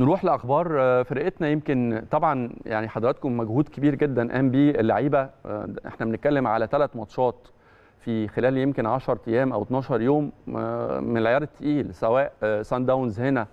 نروح لاخبار آه، فرقتنا يمكن طبعا يعني حضراتكم مجهود كبير جدا قام بيه اللعيبه آه، احنا بنتكلم على ثلاث ماتشات في خلال يمكن 10 ايام او 12 يوم آه، من العيار الثقيل سواء سان داونز هنا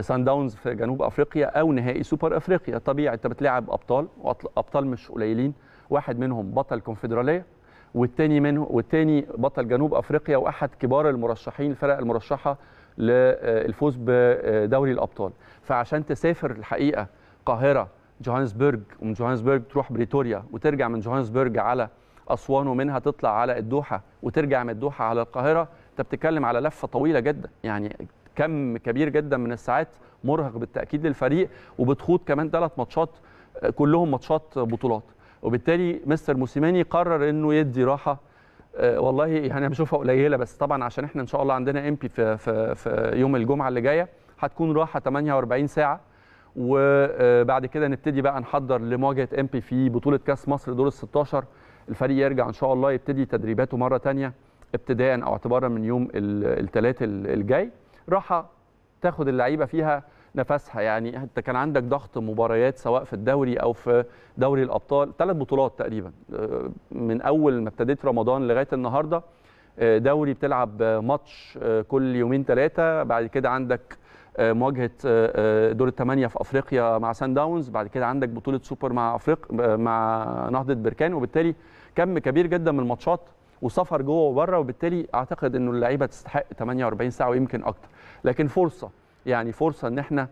سان داونز في جنوب افريقيا او نهائي سوبر افريقيا طبيعي انت بتلعب ابطال وابطال مش قليلين واحد منهم بطل كونفدراليه والتاني منه والتاني بطل جنوب افريقيا واحد كبار المرشحين الفرق المرشحه للفوز بدوري الابطال فعشان تسافر الحقيقه القاهره جوهانسبرج ومن جوهانسبرج تروح بريتوريا وترجع من جوهانسبرج على اسوان ومنها تطلع على الدوحه وترجع من الدوحه على القاهره انت بتتكلم على لفه طويله جدا يعني كم كبير جدا من الساعات مرهق بالتاكيد للفريق وبتخوض كمان ثلاث ماتشات كلهم ماتشات بطولات وبالتالي مستر موسيماني قرر انه يدي راحه آه، والله يعني انا بشوفها قليله بس طبعا عشان احنا ان شاء الله عندنا بي في في في يوم الجمعه اللي جايه هتكون راحه 48 ساعه وبعد كده نبتدي بقى نحضر لمواجهه بي في بطوله كاس مصر دور ال 16 الفريق يرجع ان شاء الله يبتدي تدريباته مره ثانيه ابتداء او اعتبارا من يوم الثلاث الجاي راحه تاخد اللعيبه فيها نفسها يعني انت كان عندك ضغط مباريات سواء في الدوري او في دوري الابطال ثلاث بطولات تقريبا آه، من اول ما ابتديت رمضان لغايه النهارده آه، دوري بتلعب آه، ماتش كل يومين ثلاثه بعد كده عندك مواجهه دور الثمانيه في افريقيا مع سان داونز بعد كده عندك بطوله سوبر مع افريق مع نهضه بركان وبالتالي كم كبير جدا من الماتشات وسفر جوه وبره وبالتالي اعتقد انه اللعيبه تستحق 48 ساعه ويمكن اكتر لكن فرصه يعني فرصه ان احنا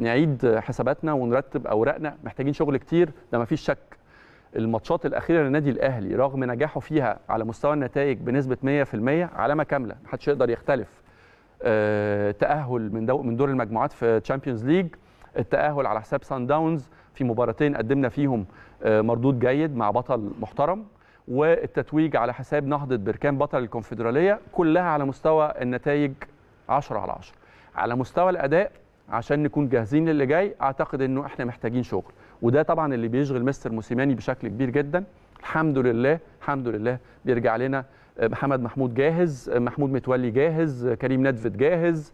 نعيد حساباتنا ونرتب اوراقنا محتاجين شغل كتير ده مفيش شك الماتشات الاخيره للنادي الاهلي رغم نجاحه فيها على مستوى النتائج بنسبه 100% علامه كامله محدش يقدر يختلف آه، تاهل من دو من دور المجموعات في تشامبيونز ليج التاهل على حساب سان داونز في مباراتين قدمنا فيهم آه، مردود جيد مع بطل محترم والتتويج على حساب نهضه بركان بطل الكونفدراليه كلها على مستوى النتائج 10 على 10 على مستوى الاداء عشان نكون جاهزين للي جاي اعتقد انه احنا محتاجين شغل وده طبعا اللي بيشغل مستر موسيماني بشكل كبير جدا الحمد لله الحمد لله بيرجع لنا آه، محمد محمود جاهز آه، محمود متولي جاهز آه، كريم ندفت جاهز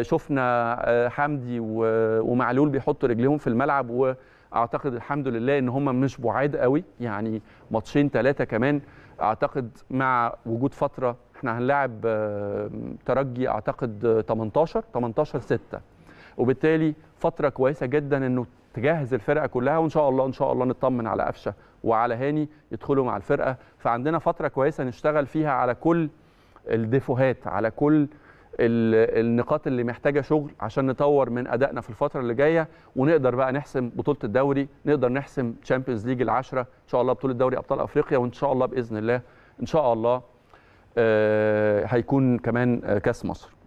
شفنا حمدي ومعلول بيحطوا رجليهم في الملعب واعتقد الحمد لله ان هم مش بعاد قوي يعني ماتشين ثلاثه كمان اعتقد مع وجود فتره احنا هنلاعب آه، ترجي اعتقد 18 18 6 وبالتالي فتره كويسه جدا انه تجهز الفرقه كلها وان شاء الله ان شاء الله نطمن على قفشه وعلى هاني يدخلوا مع الفرقه فعندنا فتره كويسه نشتغل فيها على كل الديفوهات على كل النقاط اللي محتاجه شغل عشان نطور من ادائنا في الفتره اللي جايه ونقدر بقى نحسم بطوله الدوري نقدر نحسم تشامبيونز ليج العشره ان شاء الله بطوله دوري ابطال افريقيا وان شاء الله باذن الله ان شاء الله آه، هيكون كمان آه، كاس مصر